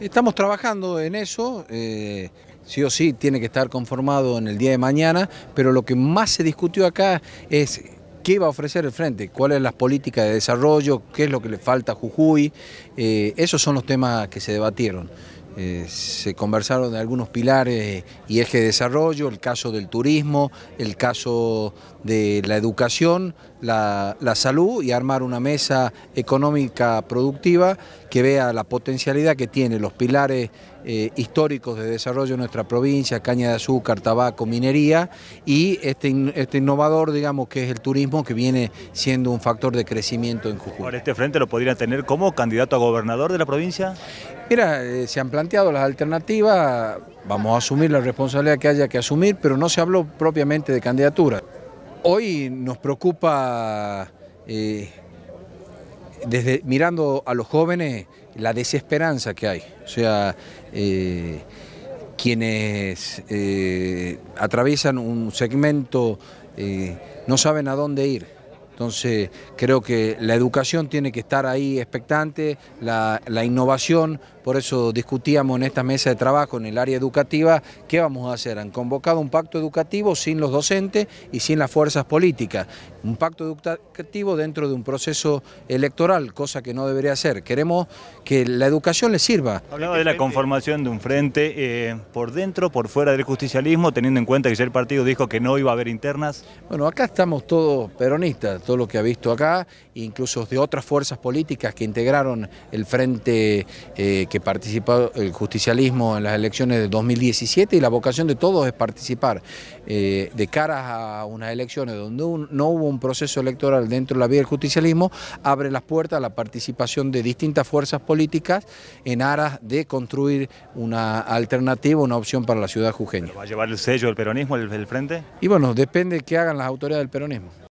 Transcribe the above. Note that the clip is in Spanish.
Estamos trabajando en eso. Eh, sí o sí tiene que estar conformado en el día de mañana, pero lo que más se discutió acá es qué va a ofrecer el Frente, cuáles las políticas de desarrollo, qué es lo que le falta a Jujuy, eh, esos son los temas que se debatieron. Eh, se conversaron de algunos pilares y ejes de desarrollo, el caso del turismo, el caso de la educación, la, salud y armar una mesa económica productiva que vea la potencialidad que tiene los pilares eh, históricos de desarrollo de nuestra provincia, caña de azúcar, tabaco, minería y este, este, innovador, digamos, que es el turismo que viene siendo un factor de crecimiento en Jujuy. este frente lo podrían tener como candidato a gobernador de la provincia? Mira, eh, se han planteado las alternativas, vamos a asumir la responsabilidad que haya que asumir, pero no se habló propiamente de candidatura. Hoy nos preocupa, eh, desde, mirando a los jóvenes, la desesperanza que hay. O sea, eh, quienes atraviesan un segmento no saben a dónde ir entonces creo que la educación tiene que estar ahí expectante, la, innovación, por eso discutíamos en esta mesa de trabajo en el área educativa qué vamos a hacer. Han convocado un pacto educativo sin los docentes y sin las fuerzas políticas. Un pacto educativo dentro de un proceso electoral, cosa que no debería ser. Queremos que la educación le sirva. Hablaba de la conformación de un frente eh, por dentro, por fuera del justicialismo, teniendo en cuenta que ya el partido dijo que no iba a haber internas. Bueno, acá estamos todos peronistas todo lo que ha visto acá, incluso de otras fuerzas políticas que integraron el frente eh, que participó el justicialismo en las elecciones de 2017 y la vocación de todos es participar eh, de cara a unas elecciones donde no hubo un proceso electoral dentro de la vía del justicialismo, abre las puertas a la participación de distintas fuerzas políticas en aras de construir una alternativa, una opción para la ciudad jujeña. ¿Va a llevar el sello del peronismo el, frente? Y bueno, depende de qué hagan las autoridades del peronismo.